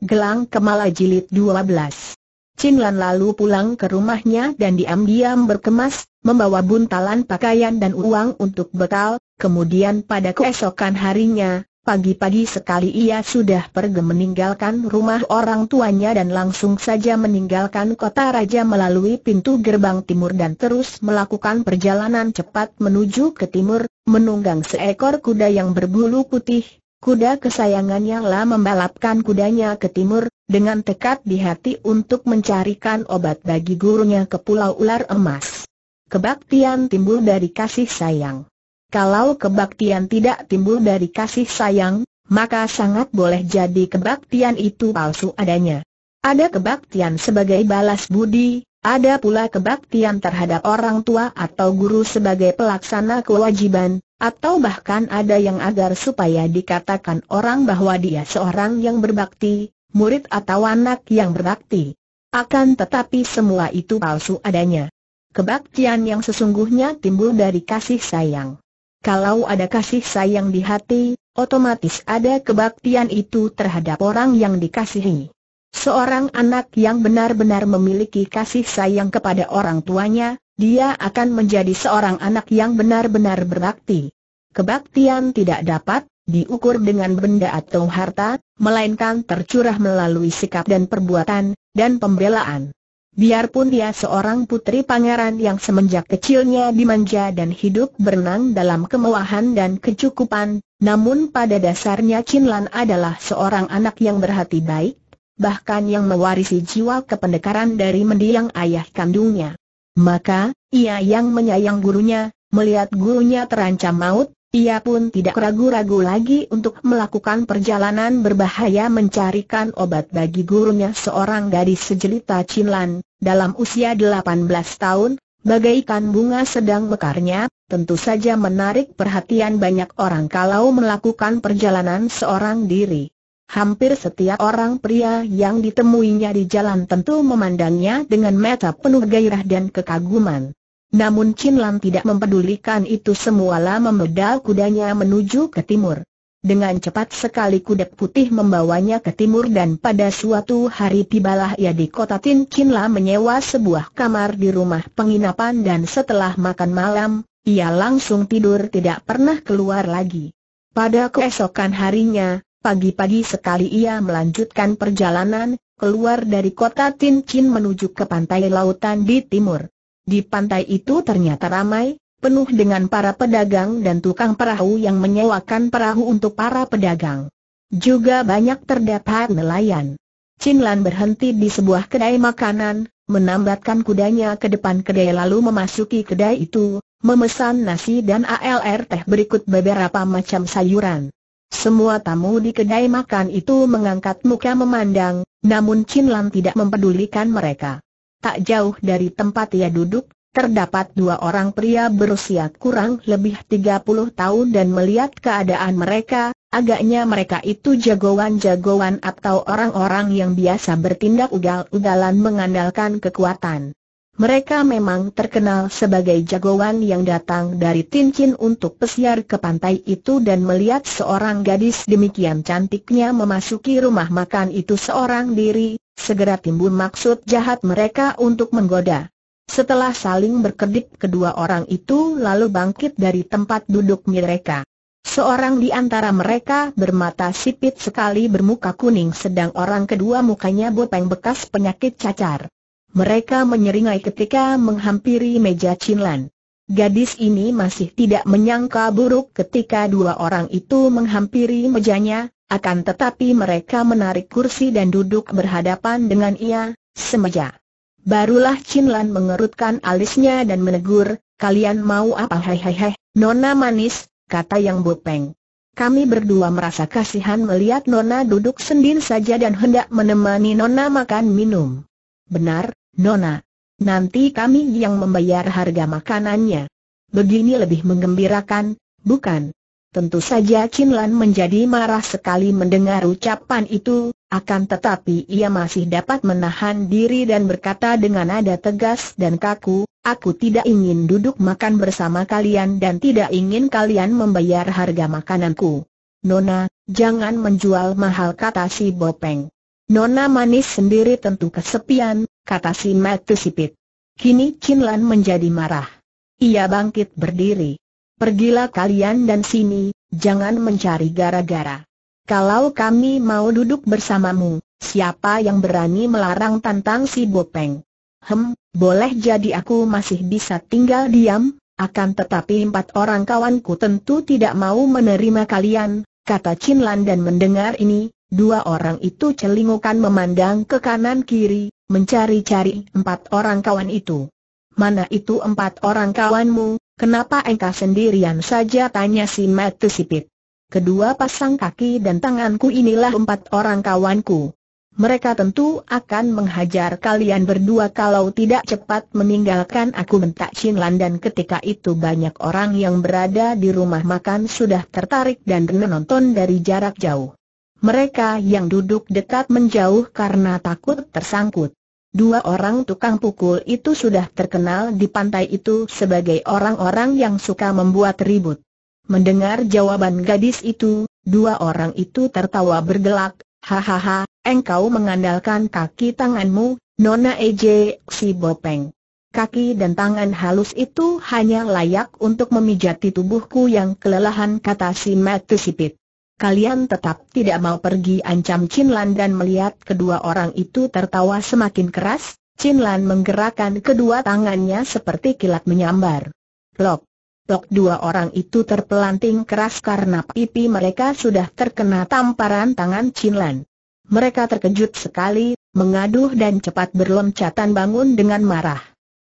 Gelang Kemala Jilid 12 Chin Lan lalu pulang ke rumahnya dan diam-diam berkemas, membawa buntalan pakaian dan uang untuk bekal, kemudian pada keesokan harinya, pagi-pagi sekali ia sudah pergi meninggalkan rumah orang tuanya dan langsung saja meninggalkan kota raja melalui pintu gerbang timur dan terus melakukan perjalanan cepat menuju ke timur, menunggang seekor kuda yang berbulu putih, Kuda kesayangannya lah membalapkan kudanya ke timur, dengan tekad di hati untuk mencarikan obat bagi gurunya ke Pulau Ular Emas. Kebaktian timbul dari kasih sayang. Kalau kebaktian tidak timbul dari kasih sayang, maka sangat boleh jadi kebaktian itu palsu adanya. Ada kebaktian sebagai balas budi, ada pula kebaktian terhadap orang tua atau guru sebagai pelaksana kewajiban, atau bahkan ada yang agar supaya dikatakan orang bahwa dia seorang yang berbakti, murid atau anak yang berbakti. Akan tetapi semua itu palsu adanya. Kebaktian yang sesungguhnya timbul dari kasih sayang. Kalau ada kasih sayang di hati, otomatis ada kebaktian itu terhadap orang yang dikasihi. Seorang anak yang benar-benar memiliki kasih sayang kepada orang tuanya, dia akan menjadi seorang anak yang benar-benar berbakti. Kebaktian tidak dapat diukur dengan benda atau harta, melainkan tercurah melalui sikap dan perbuatan, dan pembelaan. Biarpun dia seorang putri pangeran yang semenjak kecilnya dimanja dan hidup berenang dalam kemewahan dan kecukupan, namun pada dasarnya Chin adalah seorang anak yang berhati baik, bahkan yang mewarisi jiwa kependekaran dari mendiang ayah kandungnya. Maka, ia yang menyayang gurunya, melihat gurunya terancam maut, ia pun tidak ragu-ragu lagi untuk melakukan perjalanan berbahaya mencarikan obat bagi gurunya seorang gadis sejelita Chinlan, dalam usia 18 tahun, bagaikan bunga sedang mekarnya, tentu saja menarik perhatian banyak orang kalau melakukan perjalanan seorang diri. Hampir setiap orang pria yang ditemuinya di jalan tentu memandangnya dengan mata penuh gairah dan kekaguman. Namun Chin Lan tidak mempedulikan itu semua lama memedal kudanya menuju ke timur. Dengan cepat sekali kuda putih membawanya ke timur dan pada suatu hari tibalah ia di kota Tin Chin Lan menyewa sebuah kamar di rumah penginapan dan setelah makan malam, ia langsung tidur tidak pernah keluar lagi. Pada keesokan harinya, Pagi-pagi sekali ia melanjutkan perjalanan, keluar dari kota Tin Chin menuju ke pantai lautan di timur. Di pantai itu ternyata ramai, penuh dengan para pedagang dan tukang perahu yang menyewakan perahu untuk para pedagang. Juga banyak terdapat nelayan. Chin Lan berhenti di sebuah kedai makanan, menambatkan kudanya ke depan kedai lalu memasuki kedai itu, memesan nasi dan ALR teh berikut beberapa macam sayuran. Semua tamu di kedai makan itu mengangkat muka memandang, namun Chin Lan tidak mempedulikan mereka. Tak jauh dari tempat ia duduk, terdapat dua orang pria berusia kurang lebih 30 tahun dan melihat keadaan mereka, agaknya mereka itu jagoan-jagoan atau orang-orang yang biasa bertindak ugal-ugalan mengandalkan kekuatan. Mereka memang terkenal sebagai jagoan yang datang dari Tincin untuk pesiar ke pantai itu dan melihat seorang gadis demikian cantiknya memasuki rumah makan itu seorang diri, segera timbul maksud jahat mereka untuk menggoda. Setelah saling berkedip kedua orang itu lalu bangkit dari tempat duduk mereka. Seorang di antara mereka bermata sipit sekali bermuka kuning sedang orang kedua mukanya bopeng bekas penyakit cacar. Mereka menyeringai ketika menghampiri meja Chinlan. Gadis ini masih tidak menyangka buruk ketika dua orang itu menghampiri mejanya, akan tetapi mereka menarik kursi dan duduk berhadapan dengan ia, semeja. Barulah Chinlan mengerutkan alisnya dan menegur, kalian mau apa hehehe, nona manis, kata yang Bupeng. Kami berdua merasa kasihan melihat nona duduk sendiri saja dan hendak menemani nona makan minum. Benar, Nona, nanti kami yang membayar harga makanannya. Begini lebih menggembirakan, bukan? Tentu saja Chin menjadi marah sekali mendengar ucapan itu, akan tetapi ia masih dapat menahan diri dan berkata dengan nada tegas dan kaku, aku tidak ingin duduk makan bersama kalian dan tidak ingin kalian membayar harga makananku. Nona, jangan menjual mahal kata si Bopeng. Nona manis sendiri tentu kesepian, kata si Matu Sipit. Kini Chin menjadi marah. Ia bangkit berdiri. Pergilah kalian dan sini, jangan mencari gara-gara. Kalau kami mau duduk bersamamu, siapa yang berani melarang tantang si Bopeng? Hem, boleh jadi aku masih bisa tinggal diam, akan tetapi empat orang kawanku tentu tidak mau menerima kalian, kata Chin dan mendengar ini, Dua orang itu celingukan memandang ke kanan kiri, mencari-cari empat orang kawan itu. Mana itu empat orang kawanmu, kenapa engkau sendirian saja tanya si Matu Sipit. Kedua pasang kaki dan tanganku inilah empat orang kawanku. Mereka tentu akan menghajar kalian berdua kalau tidak cepat meninggalkan aku bentak Chin dan ketika itu banyak orang yang berada di rumah makan sudah tertarik dan menonton dari jarak jauh. Mereka yang duduk dekat menjauh karena takut tersangkut. Dua orang tukang pukul itu sudah terkenal di pantai itu sebagai orang-orang yang suka membuat ribut. Mendengar jawaban gadis itu, dua orang itu tertawa bergelak, hahaha, engkau mengandalkan kaki tanganmu, Nona EJ si Bopeng. Kaki dan tangan halus itu hanya layak untuk memijati tubuhku yang kelelahan kata si Matusipit. Kalian tetap tidak mau pergi ancam Chin Lan dan melihat kedua orang itu tertawa semakin keras, Chin Lan menggerakkan kedua tangannya seperti kilat menyambar. Plok! Plok dua orang itu terpelanting keras karena pipi mereka sudah terkena tamparan tangan Chin Lan. Mereka terkejut sekali, mengaduh dan cepat berloncatan bangun dengan marah.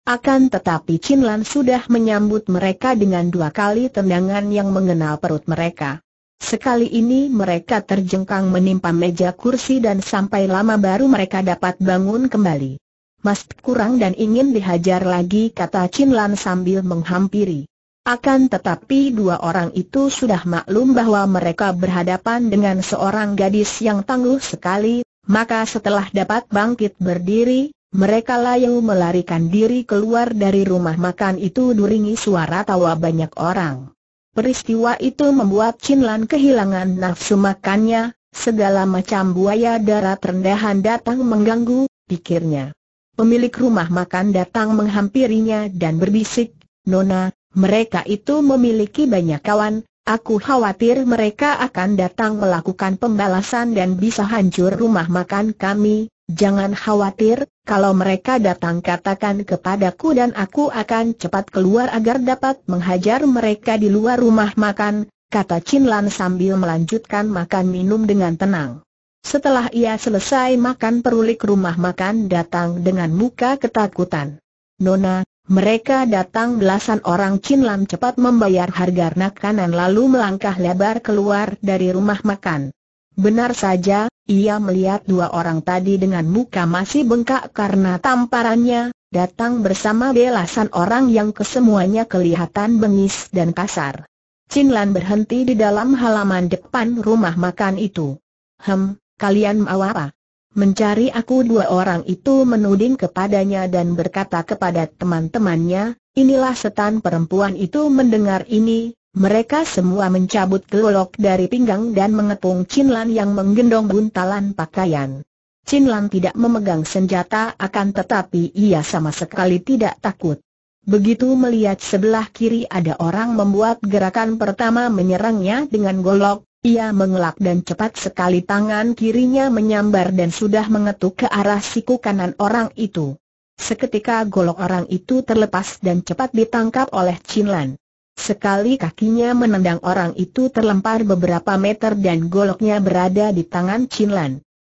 Akan tetapi Chin Lan sudah menyambut mereka dengan dua kali tendangan yang mengenal perut mereka. Sekali ini mereka terjengkang menimpa meja kursi dan sampai lama baru mereka dapat bangun kembali. Mas kurang dan ingin dihajar lagi kata Chin Lan sambil menghampiri. Akan tetapi dua orang itu sudah maklum bahwa mereka berhadapan dengan seorang gadis yang tangguh sekali, maka setelah dapat bangkit berdiri, mereka layu melarikan diri keluar dari rumah makan itu duringi suara tawa banyak orang. Peristiwa itu membuat Chin Lan kehilangan nafsu makannya, segala macam buaya darah terendahan datang mengganggu, pikirnya. Pemilik rumah makan datang menghampirinya dan berbisik, Nona, mereka itu memiliki banyak kawan, aku khawatir mereka akan datang melakukan pembalasan dan bisa hancur rumah makan kami, jangan khawatir, kalau mereka datang katakan kepadaku dan aku akan cepat keluar agar dapat menghajar mereka di luar rumah makan, kata Chin Lan sambil melanjutkan makan minum dengan tenang. Setelah ia selesai makan perulik rumah makan datang dengan muka ketakutan. Nona, mereka datang belasan orang Chin Lan cepat membayar harga nakanan lalu melangkah lebar keluar dari rumah makan. Benar saja, ia melihat dua orang tadi dengan muka masih bengkak karena tamparannya, datang bersama belasan orang yang kesemuanya kelihatan bengis dan kasar. Chin Lan berhenti di dalam halaman depan rumah makan itu. Hem, kalian mau apa? Mencari aku dua orang itu menuding kepadanya dan berkata kepada teman-temannya, inilah setan perempuan itu mendengar ini, mereka semua mencabut gelolok dari pinggang dan mengepung Chin yang menggendong buntalan pakaian. Chin tidak memegang senjata akan tetapi ia sama sekali tidak takut. Begitu melihat sebelah kiri ada orang membuat gerakan pertama menyerangnya dengan golok, ia mengelak dan cepat sekali tangan kirinya menyambar dan sudah mengetuk ke arah siku kanan orang itu. Seketika golok orang itu terlepas dan cepat ditangkap oleh Chin Sekali kakinya menendang orang itu terlempar beberapa meter dan goloknya berada di tangan Chin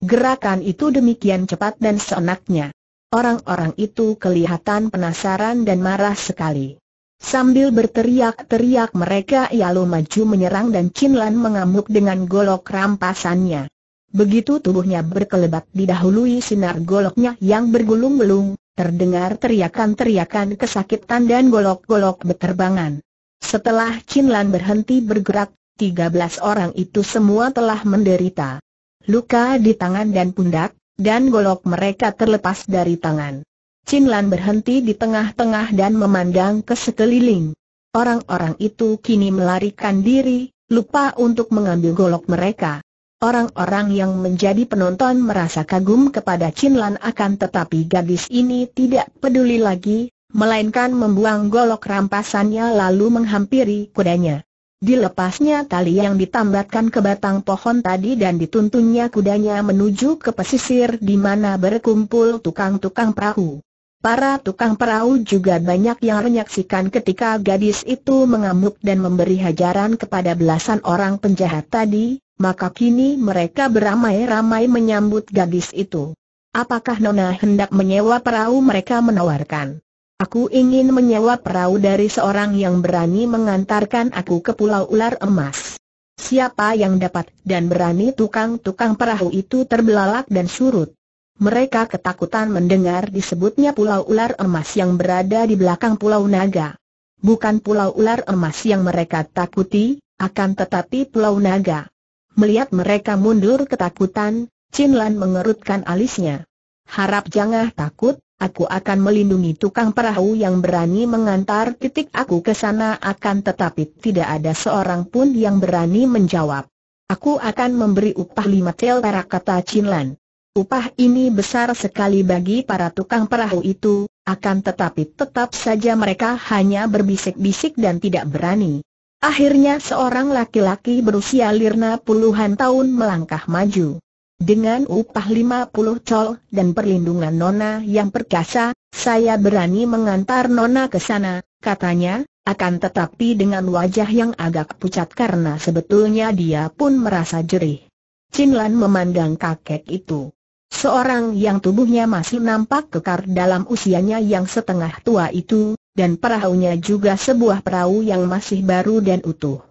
Gerakan itu demikian cepat dan seenaknya. Orang-orang itu kelihatan penasaran dan marah sekali. Sambil berteriak-teriak mereka lalu maju menyerang dan Chin mengamuk dengan golok rampasannya. Begitu tubuhnya berkelebat didahului sinar goloknya yang bergulung-gulung, terdengar teriakan-teriakan kesakitan dan golok-golok berterbangan. Setelah Chin Lan berhenti bergerak, 13 orang itu semua telah menderita luka di tangan dan pundak, dan golok mereka terlepas dari tangan. Chin Lan berhenti di tengah-tengah dan memandang ke sekeliling. Orang-orang itu kini melarikan diri, lupa untuk mengambil golok mereka. Orang-orang yang menjadi penonton merasa kagum kepada Chin Lan akan tetapi gadis ini tidak peduli lagi, melainkan membuang golok rampasannya lalu menghampiri kudanya. Dilepasnya tali yang ditambatkan ke batang pohon tadi dan dituntunnya kudanya menuju ke pesisir di mana berkumpul tukang-tukang perahu. Para tukang perahu juga banyak yang menyaksikan ketika gadis itu mengamuk dan memberi hajaran kepada belasan orang penjahat tadi, maka kini mereka beramai-ramai menyambut gadis itu. Apakah Nona hendak menyewa perahu mereka menawarkan? Aku ingin menyewa perahu dari seorang yang berani mengantarkan aku ke Pulau Ular Emas. Siapa yang dapat dan berani tukang-tukang perahu itu terbelalak dan surut. Mereka ketakutan mendengar disebutnya Pulau Ular Emas yang berada di belakang Pulau Naga. Bukan Pulau Ular Emas yang mereka takuti, akan tetapi Pulau Naga. Melihat mereka mundur ketakutan, Chin Lan mengerutkan alisnya. Harap jangan takut, aku akan melindungi tukang perahu yang berani mengantar titik aku ke sana akan tetapi tidak ada seorang pun yang berani menjawab. Aku akan memberi upah lima tel perak kata Chinlan. Upah ini besar sekali bagi para tukang perahu itu, akan tetapi tetap saja mereka hanya berbisik-bisik dan tidak berani. Akhirnya seorang laki-laki berusia lirna puluhan tahun melangkah maju. Dengan upah 50 col dan perlindungan Nona yang perkasa, saya berani mengantar Nona ke sana, katanya, akan tetapi dengan wajah yang agak pucat karena sebetulnya dia pun merasa jerih. Chin Lan memandang kakek itu. Seorang yang tubuhnya masih nampak kekar dalam usianya yang setengah tua itu, dan perahunya juga sebuah perahu yang masih baru dan utuh.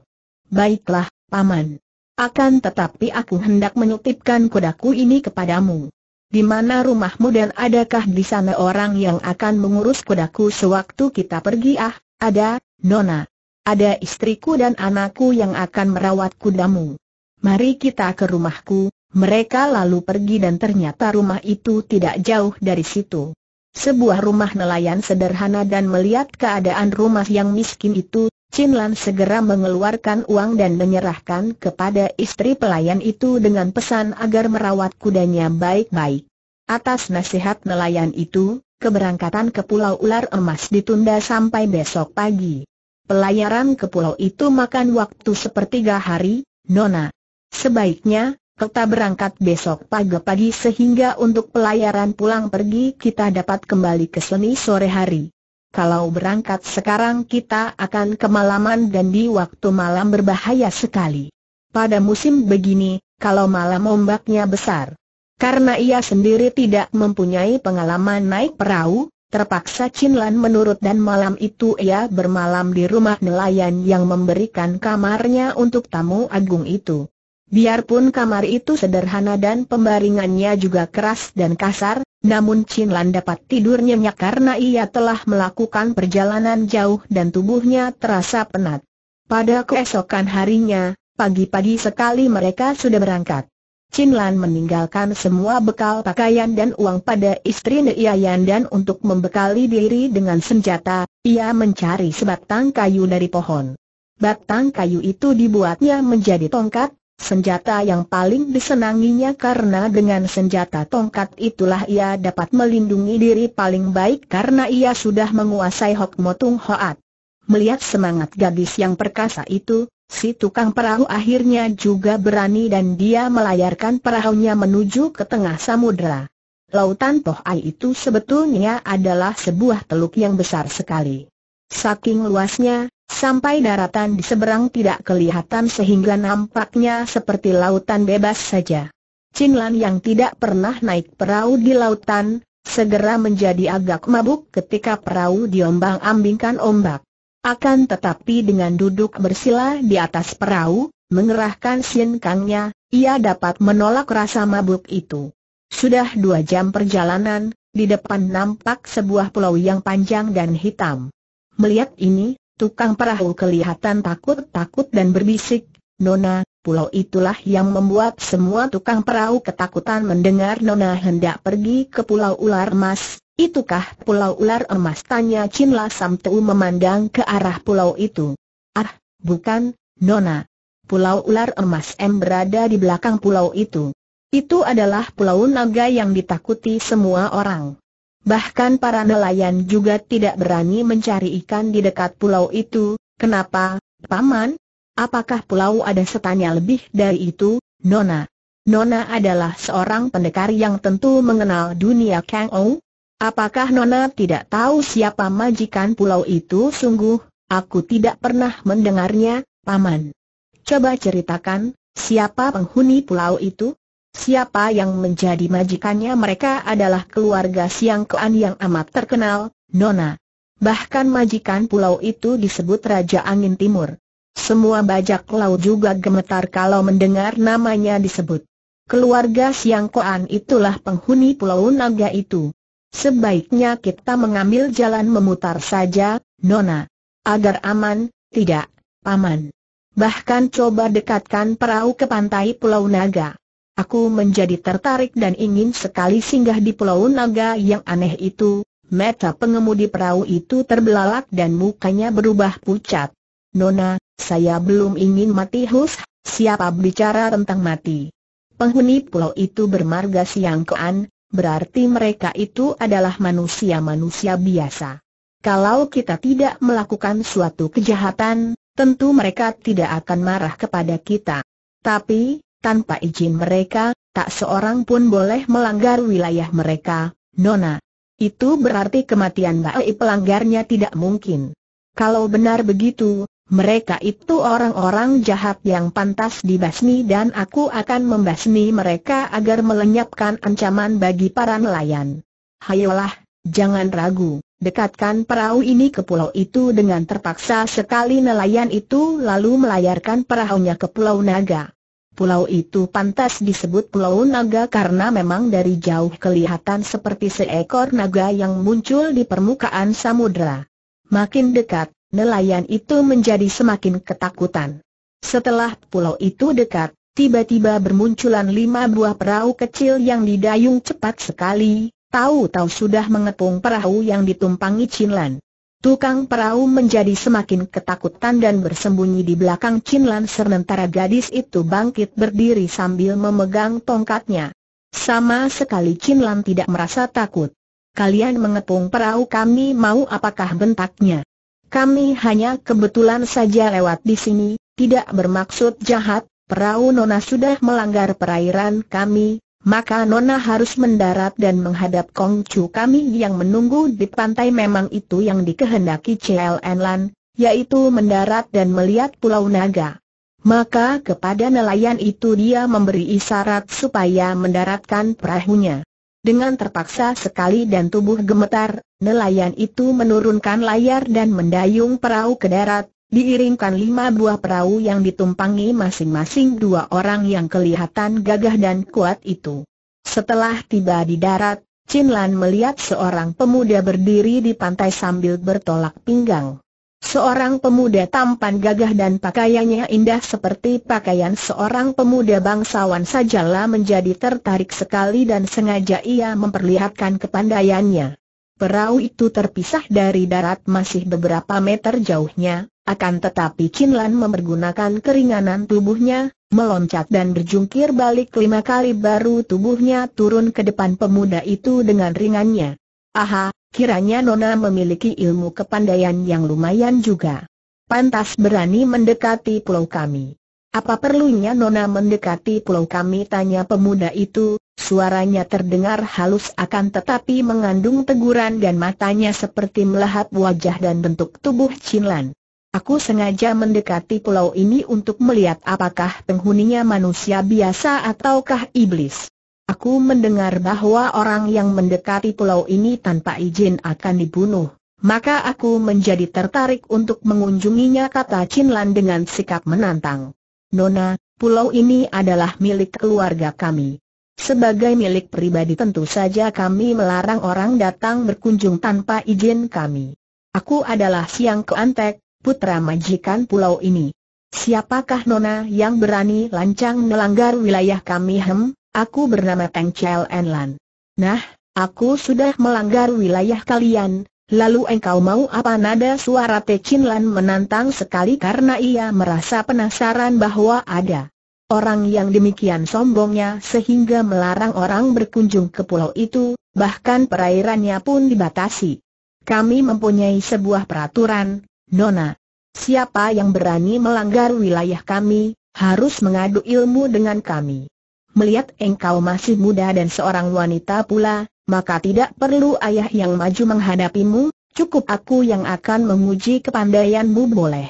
Baiklah, Paman. Akan tetapi aku hendak menyutipkan kudaku ini kepadamu. Di mana rumahmu dan adakah di sana orang yang akan mengurus kudaku sewaktu kita pergi ah? Ada, Nona. Ada istriku dan anakku yang akan merawat kudamu. Mari kita ke rumahku. Mereka lalu pergi dan ternyata rumah itu tidak jauh dari situ sebuah rumah nelayan sederhana dan melihat keadaan rumah yang miskin itu, Chin Lan segera mengeluarkan uang dan menyerahkan kepada istri pelayan itu dengan pesan agar merawat kudanya baik-baik. Atas nasihat nelayan itu, keberangkatan ke Pulau Ular Emas ditunda sampai besok pagi. Pelayaran ke pulau itu makan waktu sepertiga hari, Nona. Sebaiknya, kita berangkat besok pagi-pagi sehingga untuk pelayaran pulang pergi kita dapat kembali ke sini sore hari. Kalau berangkat sekarang kita akan kemalaman dan di waktu malam berbahaya sekali. Pada musim begini, kalau malam ombaknya besar. Karena ia sendiri tidak mempunyai pengalaman naik perahu, terpaksa Chinlan menurut dan malam itu ia bermalam di rumah nelayan yang memberikan kamarnya untuk tamu agung itu. Biarpun kamar itu sederhana dan pembaringannya juga keras dan kasar, namun Chin Lan dapat tidur nyenyak karena ia telah melakukan perjalanan jauh dan tubuhnya terasa penat. Pada keesokan harinya, pagi-pagi sekali mereka sudah berangkat. Chin Lan meninggalkan semua bekal pakaian dan uang pada istri Niayan dan untuk membekali diri dengan senjata, ia mencari sebatang kayu dari pohon. Batang kayu itu dibuatnya menjadi tongkat, senjata yang paling disenanginya karena dengan senjata tongkat itulah ia dapat melindungi diri paling baik karena ia sudah menguasai Hok Motung Hoat. Melihat semangat gadis yang perkasa itu, si tukang perahu akhirnya juga berani dan dia melayarkan perahunya menuju ke tengah samudera. Lautan Toh Tohai itu sebetulnya adalah sebuah teluk yang besar sekali. Saking luasnya, Sampai daratan di seberang tidak kelihatan sehingga nampaknya seperti lautan bebas saja. Chin Lan yang tidak pernah naik perahu di lautan, segera menjadi agak mabuk ketika perahu diombang-ambingkan ombak. Akan tetapi dengan duduk bersila di atas perahu, mengerahkan sin kangnya, ia dapat menolak rasa mabuk itu. Sudah dua jam perjalanan, di depan nampak sebuah pulau yang panjang dan hitam. Melihat ini, Tukang perahu kelihatan takut-takut dan berbisik, Nona, pulau itulah yang membuat semua tukang perahu ketakutan mendengar Nona hendak pergi ke pulau ular emas. Itukah pulau ular emas? Tanya Sam Samtu memandang ke arah pulau itu. Ah, bukan, Nona. Pulau ular emas M berada di belakang pulau itu. Itu adalah pulau naga yang ditakuti semua orang. Bahkan para nelayan juga tidak berani mencari ikan di dekat pulau itu. Kenapa, Paman? Apakah pulau ada setannya lebih dari itu, Nona? Nona adalah seorang pendekar yang tentu mengenal dunia Kang Ou. Apakah Nona tidak tahu siapa majikan pulau itu sungguh? Aku tidak pernah mendengarnya, Paman. Coba ceritakan, siapa penghuni pulau itu? Siapa yang menjadi majikannya mereka adalah keluarga Siang Kean yang amat terkenal, Nona. Bahkan majikan pulau itu disebut Raja Angin Timur. Semua bajak laut juga gemetar kalau mendengar namanya disebut. Keluarga Siang Kean itulah penghuni pulau naga itu. Sebaiknya kita mengambil jalan memutar saja, Nona. Agar aman, tidak, Paman. Bahkan coba dekatkan perahu ke pantai Pulau Naga. Aku menjadi tertarik dan ingin sekali singgah di pulau naga yang aneh itu. Meta, pengemudi perahu itu terbelalak dan mukanya berubah pucat. Nona, saya belum ingin mati hus, siapa bicara tentang mati. Penghuni pulau itu bermarga siangkoan, berarti mereka itu adalah manusia-manusia biasa. Kalau kita tidak melakukan suatu kejahatan, tentu mereka tidak akan marah kepada kita. Tapi, tanpa izin mereka, tak seorang pun boleh melanggar wilayah mereka, Nona. Itu berarti kematian Baei pelanggarnya tidak mungkin. Kalau benar begitu, mereka itu orang-orang jahat yang pantas dibasmi dan aku akan membasmi mereka agar melenyapkan ancaman bagi para nelayan. Hayolah, jangan ragu, dekatkan perahu ini ke pulau itu dengan terpaksa sekali nelayan itu lalu melayarkan perahunya ke pulau naga. Pulau itu pantas disebut Pulau Naga karena memang dari jauh kelihatan seperti seekor naga yang muncul di permukaan samudera. Makin dekat, nelayan itu menjadi semakin ketakutan. Setelah pulau itu dekat, tiba-tiba bermunculan lima buah perahu kecil yang didayung cepat sekali, tahu-tahu sudah mengepung perahu yang ditumpangi Chinlan. Tukang perahu menjadi semakin ketakutan dan bersembunyi di belakang Chinlan sementara gadis itu bangkit berdiri sambil memegang tongkatnya. Sama sekali Chinlan tidak merasa takut. Kalian mengepung perahu kami mau apakah bentaknya? Kami hanya kebetulan saja lewat di sini, tidak bermaksud jahat, perahu Nona sudah melanggar perairan kami, maka Nona harus mendarat dan menghadap Kong Chu kami yang menunggu di pantai memang itu yang dikehendaki CLN Lan, yaitu mendarat dan melihat Pulau Naga. Maka kepada nelayan itu dia memberi isyarat supaya mendaratkan perahunya. Dengan terpaksa sekali dan tubuh gemetar, nelayan itu menurunkan layar dan mendayung perahu ke darat, diiringkan lima buah perahu yang ditumpangi masing-masing dua orang yang kelihatan gagah dan kuat itu. Setelah tiba di darat, Chin Lan melihat seorang pemuda berdiri di pantai sambil bertolak pinggang. Seorang pemuda tampan gagah dan pakaiannya indah seperti pakaian seorang pemuda bangsawan sajalah menjadi tertarik sekali dan sengaja ia memperlihatkan kepandaiannya. Perahu itu terpisah dari darat masih beberapa meter jauhnya, akan tetapi Kinlan mempergunakan keringanan tubuhnya, meloncat dan berjungkir balik lima kali baru tubuhnya turun ke depan pemuda itu dengan ringannya. Aha, kiranya Nona memiliki ilmu kepandaian yang lumayan juga. Pantas berani mendekati pulau kami. Apa perlunya Nona mendekati pulau kami tanya pemuda itu, Suaranya terdengar halus akan tetapi mengandung teguran dan matanya seperti melahap wajah dan bentuk tubuh Chin Aku sengaja mendekati pulau ini untuk melihat apakah penghuninya manusia biasa ataukah iblis. Aku mendengar bahwa orang yang mendekati pulau ini tanpa izin akan dibunuh. Maka aku menjadi tertarik untuk mengunjunginya kata Chin dengan sikap menantang. Nona, pulau ini adalah milik keluarga kami. Sebagai milik pribadi tentu saja kami melarang orang datang berkunjung tanpa izin kami. Aku adalah Siang Keantek, putra majikan pulau ini. Siapakah Nona yang berani lancang melanggar wilayah kami hem? Aku bernama Teng Chel Enlan. Nah, aku sudah melanggar wilayah kalian, lalu engkau mau apa nada suara Te Chin Lan menantang sekali karena ia merasa penasaran bahwa ada orang yang demikian sombongnya sehingga melarang orang berkunjung ke pulau itu, bahkan perairannya pun dibatasi. Kami mempunyai sebuah peraturan, Nona. Siapa yang berani melanggar wilayah kami, harus mengadu ilmu dengan kami. Melihat engkau masih muda dan seorang wanita pula, maka tidak perlu ayah yang maju menghadapimu, cukup aku yang akan menguji kepandaianmu boleh.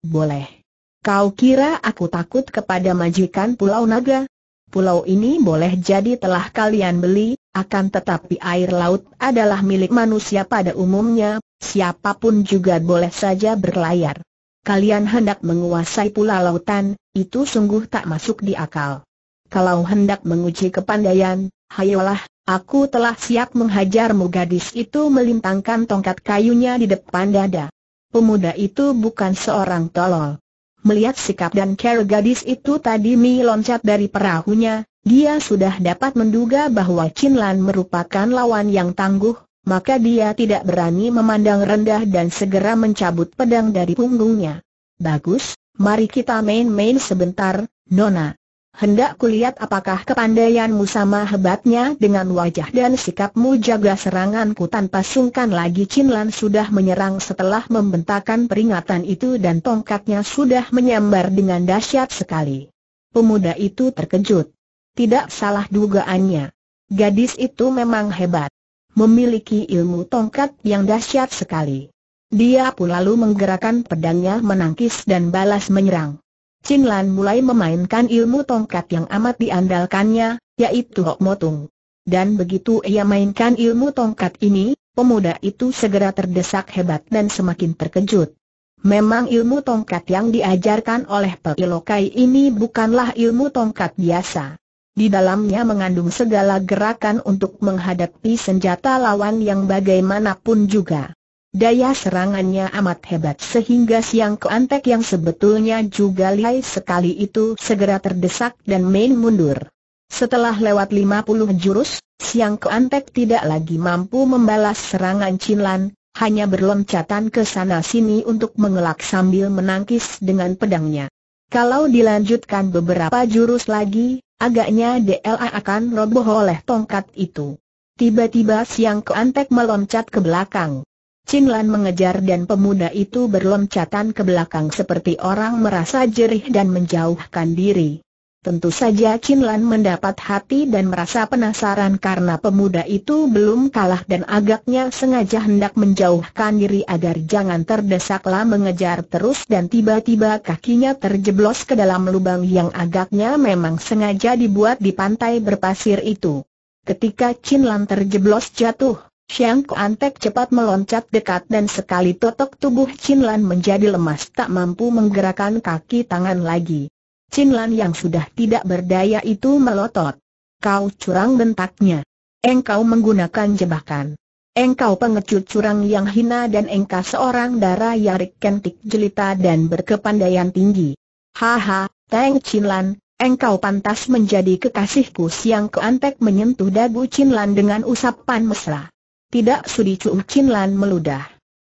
Boleh. Kau kira aku takut kepada majikan Pulau Naga? Pulau ini boleh jadi telah kalian beli, akan tetapi air laut adalah milik manusia pada umumnya, siapapun juga boleh saja berlayar. Kalian hendak menguasai Pulau lautan, itu sungguh tak masuk di akal. Kalau hendak menguji kepandaian, hayolah, aku telah siap menghajarmu gadis itu melintangkan tongkat kayunya di depan dada. Pemuda itu bukan seorang tolol. Melihat sikap dan cara gadis itu tadi Mi loncat dari perahunya, dia sudah dapat menduga bahwa Chin Lan merupakan lawan yang tangguh, maka dia tidak berani memandang rendah dan segera mencabut pedang dari punggungnya. Bagus, mari kita main-main sebentar, Nona hendak kulihat apakah kepandaianmu sama hebatnya dengan wajah dan sikapmu jaga seranganku tanpa sungkan lagi Cinlan sudah menyerang setelah membentakkan peringatan itu dan tongkatnya sudah menyambar dengan dahsyat sekali. Pemuda itu terkejut. Tidak salah dugaannya. Gadis itu memang hebat. Memiliki ilmu tongkat yang dahsyat sekali. Dia pun lalu menggerakkan pedangnya menangkis dan balas menyerang. Chin Lan mulai memainkan ilmu tongkat yang amat diandalkannya, yaitu Hok Motung. Dan begitu ia mainkan ilmu tongkat ini, pemuda itu segera terdesak hebat dan semakin terkejut. Memang ilmu tongkat yang diajarkan oleh Peilokai ini bukanlah ilmu tongkat biasa. Di dalamnya mengandung segala gerakan untuk menghadapi senjata lawan yang bagaimanapun juga. Daya serangannya amat hebat sehingga siang keantek yang sebetulnya juga lihai sekali itu segera terdesak dan main mundur. Setelah lewat 50 jurus, siang keantek tidak lagi mampu membalas serangan Cinlan, hanya berloncatan ke sana-sini untuk mengelak sambil menangkis dengan pedangnya. Kalau dilanjutkan beberapa jurus lagi, agaknya DLA akan roboh oleh tongkat itu. Tiba-tiba siang keantek meloncat ke belakang. Chin Lan mengejar dan pemuda itu berlompatan ke belakang seperti orang merasa jerih dan menjauhkan diri. Tentu saja Chin Lan mendapat hati dan merasa penasaran karena pemuda itu belum kalah dan agaknya sengaja hendak menjauhkan diri agar jangan terdesaklah mengejar terus dan tiba-tiba kakinya terjeblos ke dalam lubang yang agaknya memang sengaja dibuat di pantai berpasir itu. Ketika Chin Lan terjeblos jatuh, Xiang Kuantek cepat meloncat dekat dan sekali totok tubuh Chin Lan menjadi lemas tak mampu menggerakkan kaki tangan lagi. Chin Lan yang sudah tidak berdaya itu melotot. Kau curang bentaknya. Engkau menggunakan jebakan. Engkau pengecut curang yang hina dan engkau seorang darah yarik kentik jelita dan berkepandaian tinggi. Haha, Teng Chin Lan, engkau pantas menjadi kekasihku siang keantek menyentuh dagu Chin Lan dengan usapan mesra. Tidak sudi Cuk Chin meludah.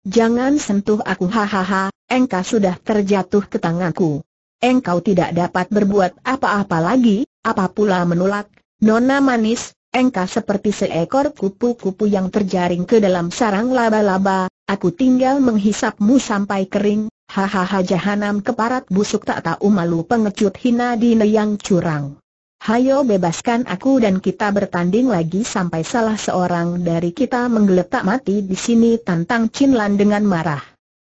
Jangan sentuh aku hahaha, engkau sudah terjatuh ke tanganku. Engkau tidak dapat berbuat apa-apa lagi, apa pula menolak, nona manis, engkau seperti seekor kupu-kupu yang terjaring ke dalam sarang laba-laba, aku tinggal menghisapmu sampai kering, hahaha jahanam keparat busuk tak tahu malu pengecut hina dina yang curang. Hayo bebaskan aku dan kita bertanding lagi sampai salah seorang dari kita menggeletak mati di sini tantang Chin Lan dengan marah.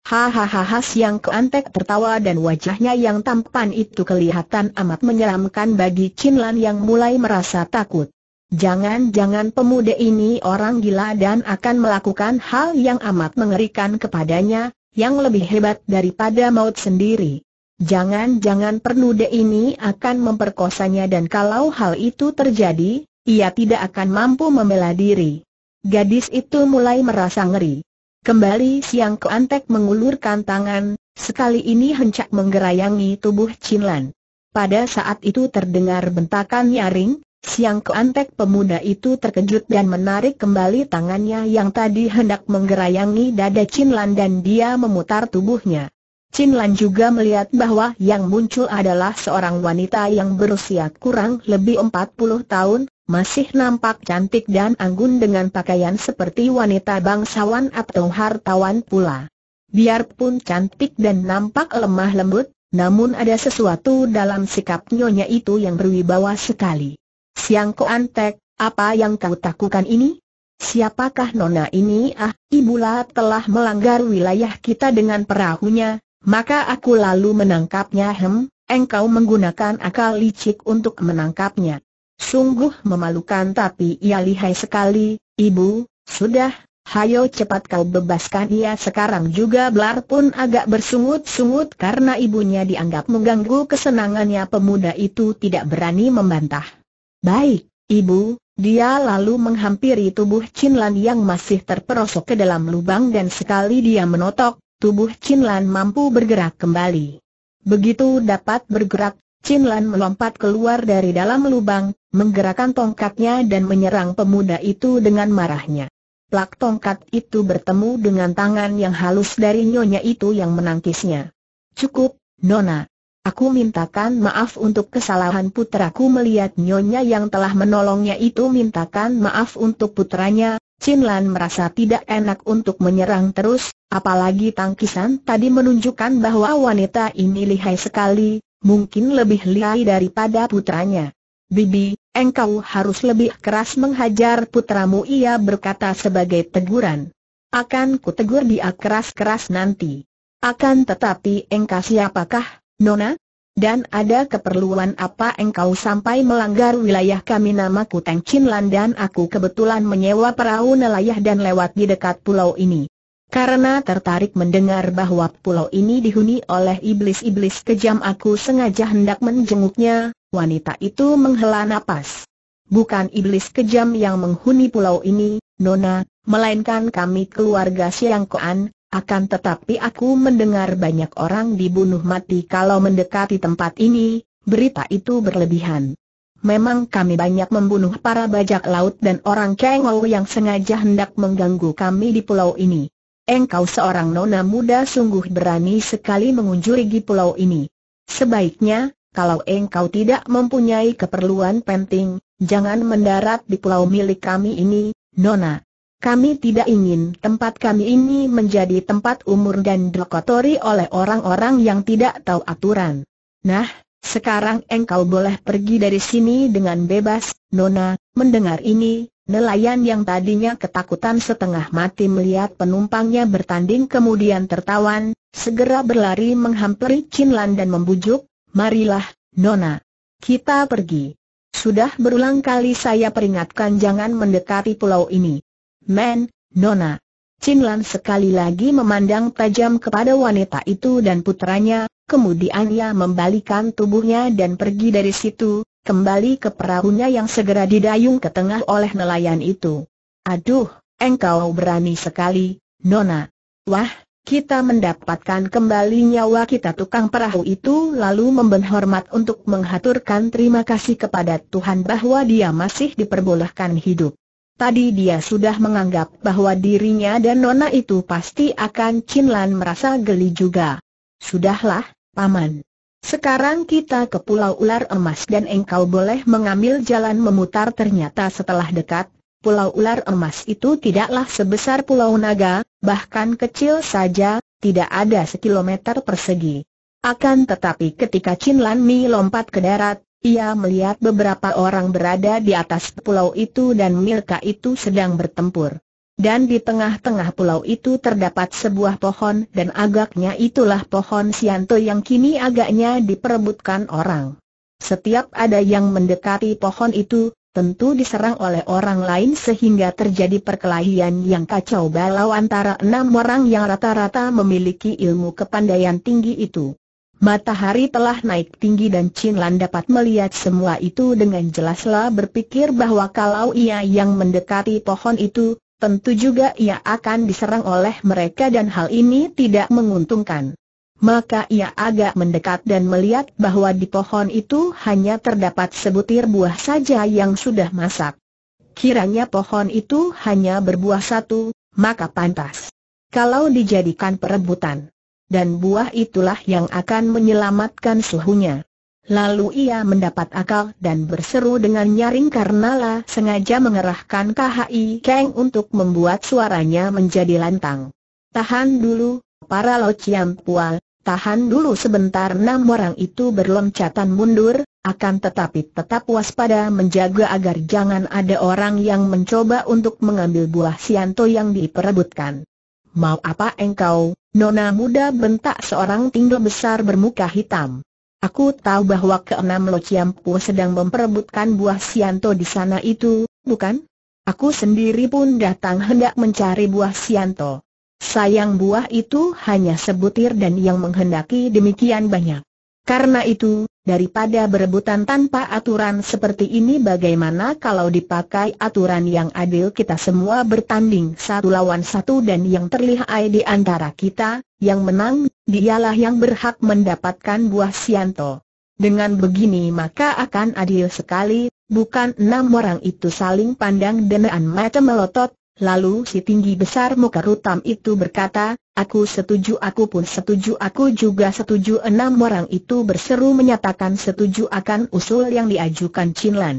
Hahaha Siang Keantek tertawa dan wajahnya yang tampan itu kelihatan amat menyeramkan bagi Chin Lan yang mulai merasa takut. Jangan-jangan pemuda ini orang gila dan akan melakukan hal yang amat mengerikan kepadanya, yang lebih hebat daripada maut sendiri. Jangan-jangan pernuda ini akan memperkosanya dan kalau hal itu terjadi, ia tidak akan mampu membela diri. Gadis itu mulai merasa ngeri. Kembali siang keantek mengulurkan tangan, sekali ini hencak menggerayangi tubuh Cinlan. Pada saat itu terdengar bentakan nyaring, siang keantek pemuda itu terkejut dan menarik kembali tangannya yang tadi hendak menggerayangi dada Cinlan dan dia memutar tubuhnya. Chin Lan juga melihat bahwa yang muncul adalah seorang wanita yang berusia kurang lebih 40 tahun, masih nampak cantik dan anggun dengan pakaian seperti wanita bangsawan atau hartawan pula. Biarpun cantik dan nampak lemah lembut, namun ada sesuatu dalam sikap nyonya itu yang berwibawa sekali. Siang Antek, apa yang kau takukan ini? Siapakah nona ini? Ah, ibulah telah melanggar wilayah kita dengan perahunya, maka aku lalu menangkapnya hem, engkau menggunakan akal licik untuk menangkapnya. Sungguh memalukan tapi ia lihai sekali, ibu, sudah, hayo cepat kau bebaskan ia sekarang juga Blar pun agak bersungut-sungut karena ibunya dianggap mengganggu kesenangannya pemuda itu tidak berani membantah. Baik, ibu, dia lalu menghampiri tubuh Chinlan yang masih terperosok ke dalam lubang dan sekali dia menotok, tubuh Chin Lan mampu bergerak kembali. Begitu dapat bergerak, Chin Lan melompat keluar dari dalam lubang, menggerakkan tongkatnya dan menyerang pemuda itu dengan marahnya. Plak tongkat itu bertemu dengan tangan yang halus dari nyonya itu yang menangkisnya. Cukup, Nona. Aku mintakan maaf untuk kesalahan putraku melihat nyonya yang telah menolongnya itu mintakan maaf untuk putranya, Chin Lan merasa tidak enak untuk menyerang terus, apalagi tangkisan tadi menunjukkan bahwa wanita ini lihai sekali, mungkin lebih lihai daripada putranya. Bibi, engkau harus lebih keras menghajar putramu ia berkata sebagai teguran. Akan kutegur dia keras-keras nanti. Akan tetapi engkau siapakah, Nona? Dan ada keperluan apa engkau sampai melanggar wilayah kami namaku Teng Chin Lan dan aku kebetulan menyewa perahu nelayah dan lewat di dekat pulau ini. Karena tertarik mendengar bahwa pulau ini dihuni oleh iblis-iblis kejam aku sengaja hendak menjenguknya, wanita itu menghela napas. Bukan iblis kejam yang menghuni pulau ini, Nona, melainkan kami keluarga Siang Koan, akan tetapi aku mendengar banyak orang dibunuh mati kalau mendekati tempat ini, berita itu berlebihan. Memang kami banyak membunuh para bajak laut dan orang cengol yang sengaja hendak mengganggu kami di pulau ini. Engkau seorang nona muda sungguh berani sekali mengunjungi pulau ini. Sebaiknya, kalau engkau tidak mempunyai keperluan penting, jangan mendarat di pulau milik kami ini, nona. Kami tidak ingin tempat kami ini menjadi tempat umur dan dikotori oleh orang-orang yang tidak tahu aturan. Nah, sekarang engkau boleh pergi dari sini dengan bebas, Nona. Mendengar ini, nelayan yang tadinya ketakutan setengah mati melihat penumpangnya bertanding kemudian tertawan, segera berlari menghampiri Chinlan dan membujuk, Marilah, Nona. Kita pergi. Sudah berulang kali saya peringatkan jangan mendekati pulau ini. Men, Nona. Chin sekali lagi memandang tajam kepada wanita itu dan putranya, kemudian ia membalikan tubuhnya dan pergi dari situ, kembali ke perahunya yang segera didayung ke tengah oleh nelayan itu. Aduh, engkau berani sekali, Nona. Wah, kita mendapatkan kembali nyawa kita tukang perahu itu lalu membenhormat untuk menghaturkan terima kasih kepada Tuhan bahwa dia masih diperbolehkan hidup. Tadi dia sudah menganggap bahwa dirinya dan Nona itu pasti akan Chinlan merasa geli juga. Sudahlah, Paman. Sekarang kita ke Pulau Ular Emas dan engkau boleh mengambil jalan memutar ternyata setelah dekat, Pulau Ular Emas itu tidaklah sebesar Pulau Naga, bahkan kecil saja, tidak ada sekilometer persegi. Akan tetapi ketika Chin Mi lompat ke darat, ia melihat beberapa orang berada di atas pulau itu dan Milka itu sedang bertempur. Dan di tengah-tengah pulau itu terdapat sebuah pohon dan agaknya itulah pohon Sianto yang kini agaknya diperebutkan orang. Setiap ada yang mendekati pohon itu, tentu diserang oleh orang lain sehingga terjadi perkelahian yang kacau balau antara enam orang yang rata-rata memiliki ilmu kepandaian tinggi itu. Matahari telah naik tinggi dan Chin Lan dapat melihat semua itu dengan jelaslah berpikir bahwa kalau ia yang mendekati pohon itu, tentu juga ia akan diserang oleh mereka dan hal ini tidak menguntungkan. Maka ia agak mendekat dan melihat bahwa di pohon itu hanya terdapat sebutir buah saja yang sudah masak. Kiranya pohon itu hanya berbuah satu, maka pantas. Kalau dijadikan perebutan dan buah itulah yang akan menyelamatkan suhunya. Lalu ia mendapat akal dan berseru dengan nyaring karena La sengaja mengerahkan KHI Kang untuk membuat suaranya menjadi lantang. Tahan dulu, para Lo Pual, tahan dulu sebentar enam orang itu berloncatan mundur, akan tetapi tetap waspada menjaga agar jangan ada orang yang mencoba untuk mengambil buah sianto yang diperebutkan. Mau apa engkau, Nona muda bentak seorang tinggal besar bermuka hitam. Aku tahu bahwa keenam Lo Ciampu sedang memperebutkan buah Sianto di sana itu, bukan? Aku sendiri pun datang hendak mencari buah Sianto. Sayang buah itu hanya sebutir dan yang menghendaki demikian banyak. Karena itu, Daripada berebutan tanpa aturan seperti ini bagaimana kalau dipakai aturan yang adil kita semua bertanding satu lawan satu dan yang terlihai di antara kita, yang menang, dialah yang berhak mendapatkan buah sianto. Dengan begini maka akan adil sekali, bukan enam orang itu saling pandang dengan mata melotot, Lalu si tinggi besar muka rutam itu berkata, aku setuju aku pun setuju aku juga setuju enam orang itu berseru menyatakan setuju akan usul yang diajukan Chin Lan.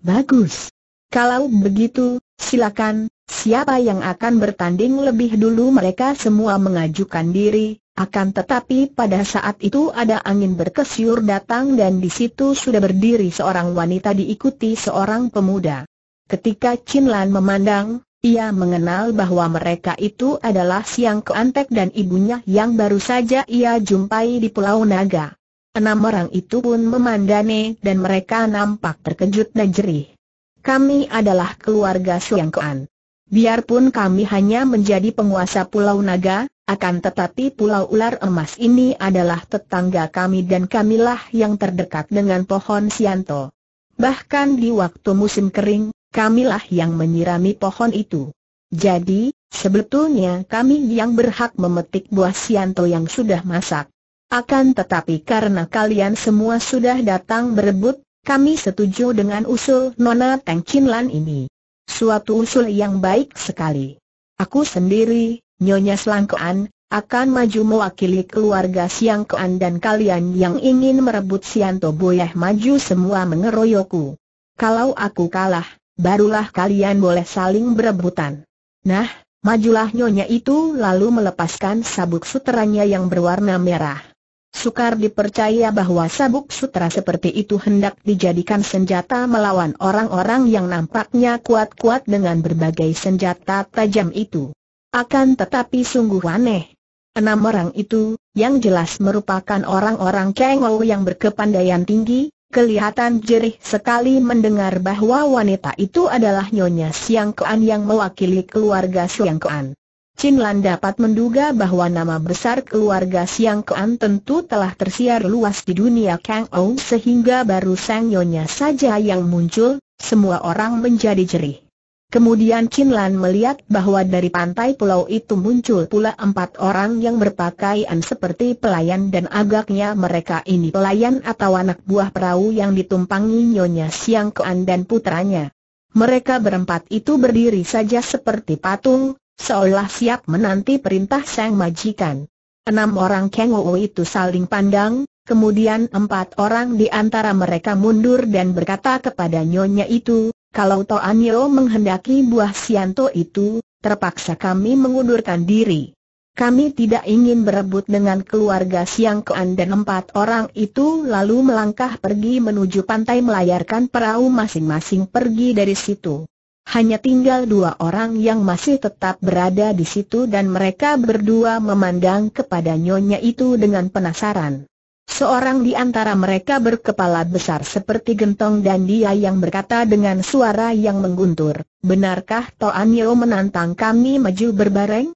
Bagus. Kalau begitu, silakan, siapa yang akan bertanding lebih dulu mereka semua mengajukan diri, akan tetapi pada saat itu ada angin berkesyur datang dan di situ sudah berdiri seorang wanita diikuti seorang pemuda. Ketika Chin Lan memandang, ia mengenal bahwa mereka itu adalah Siang Keantek dan ibunya yang baru saja ia jumpai di Pulau Naga. Enam orang itu pun memandane dan mereka nampak terkejut dan jerih. Kami adalah keluarga Siang Kean. Biarpun kami hanya menjadi penguasa Pulau Naga, akan tetapi Pulau Ular Emas ini adalah tetangga kami dan kamilah yang terdekat dengan pohon Sianto. Bahkan di waktu musim kering, kamilah yang menyirami pohon itu. Jadi, sebetulnya kami yang berhak memetik buah sianto yang sudah masak. Akan tetapi karena kalian semua sudah datang berebut, kami setuju dengan usul Nona Teng Lan ini. Suatu usul yang baik sekali. Aku sendiri, Nyonya Selangkoan, akan maju mewakili keluarga Siangkoan dan kalian yang ingin merebut Sianto Boyah maju semua mengeroyokku. Kalau aku kalah, barulah kalian boleh saling berebutan. Nah, majulah nyonya itu lalu melepaskan sabuk suteranya yang berwarna merah. Sukar dipercaya bahwa sabuk sutra seperti itu hendak dijadikan senjata melawan orang-orang yang nampaknya kuat-kuat dengan berbagai senjata tajam itu. Akan tetapi sungguh aneh. Enam orang itu, yang jelas merupakan orang-orang Kengou yang berkepandaian tinggi, kelihatan jerih sekali mendengar bahwa wanita itu adalah Nyonya Siang Kean yang mewakili keluarga Siang Kean. Chin Lan dapat menduga bahwa nama besar keluarga Siang Kean tentu telah tersiar luas di dunia Kang Ou sehingga baru sang Nyonya saja yang muncul, semua orang menjadi jerih. Kemudian Chin Lan melihat bahwa dari pantai pulau itu muncul pula empat orang yang berpakaian seperti pelayan dan agaknya mereka ini pelayan atau anak buah perahu yang ditumpangi Nyonya Siang Kuan dan putranya. Mereka berempat itu berdiri saja seperti patung, seolah siap menanti perintah sang majikan. Enam orang Kang itu saling pandang, kemudian empat orang di antara mereka mundur dan berkata kepada Nyonya itu, kalau Toan menghendaki buah sianto itu, terpaksa kami mengundurkan diri. Kami tidak ingin berebut dengan keluarga Siang Kean dan empat orang itu lalu melangkah pergi menuju pantai melayarkan perahu masing-masing pergi dari situ. Hanya tinggal dua orang yang masih tetap berada di situ dan mereka berdua memandang kepada nyonya itu dengan penasaran. Seorang di antara mereka berkepala besar seperti gentong dan dia yang berkata dengan suara yang mengguntur, Benarkah Toan menantang kami maju berbareng?